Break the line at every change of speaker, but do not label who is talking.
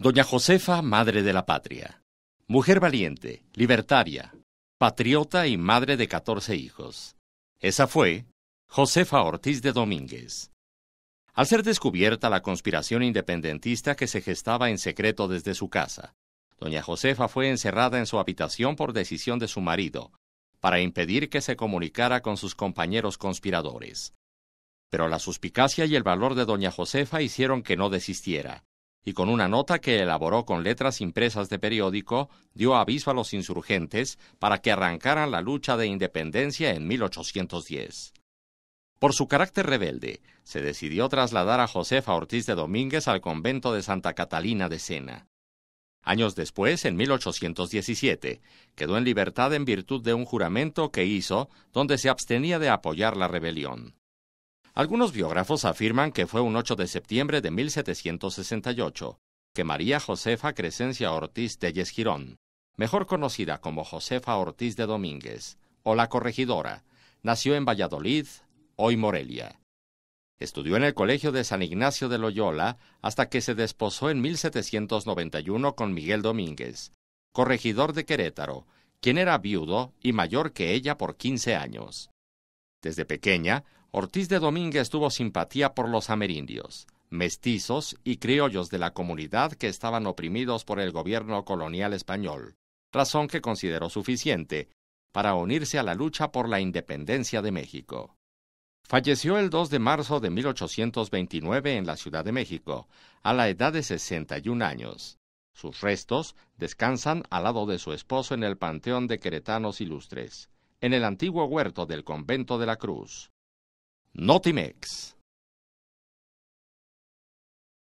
Doña Josefa, Madre de la Patria. Mujer valiente, libertaria, patriota y madre de 14 hijos. Esa fue Josefa Ortiz de Domínguez. Al ser descubierta la conspiración independentista que se gestaba en secreto desde su casa, doña Josefa fue encerrada en su habitación por decisión de su marido, para impedir que se comunicara con sus compañeros conspiradores. Pero la suspicacia y el valor de doña Josefa hicieron que no desistiera, y con una nota que elaboró con letras impresas de periódico, dio aviso a los insurgentes para que arrancaran la lucha de independencia en 1810. Por su carácter rebelde, se decidió trasladar a Josefa Ortiz de Domínguez al convento de Santa Catalina de Sena. Años después, en 1817, quedó en libertad en virtud de un juramento que hizo donde se abstenía de apoyar la rebelión. Algunos biógrafos afirman que fue un 8 de septiembre de 1768, que María Josefa Crescencia Ortiz de Yesgirón, mejor conocida como Josefa Ortiz de Domínguez, o la corregidora, nació en Valladolid, hoy Morelia. Estudió en el Colegio de San Ignacio de Loyola hasta que se desposó en 1791 con Miguel Domínguez, corregidor de Querétaro, quien era viudo y mayor que ella por 15 años. Desde pequeña, Ortiz de Domínguez tuvo simpatía por los amerindios, mestizos y criollos de la comunidad que estaban oprimidos por el gobierno colonial español, razón que consideró suficiente para unirse a la lucha por la independencia de México. Falleció el 2 de marzo de 1829 en la Ciudad de México, a la edad de 61 años. Sus restos descansan al lado de su esposo en el Panteón de Queretanos Ilustres en el antiguo huerto del convento de la Cruz. Notimex.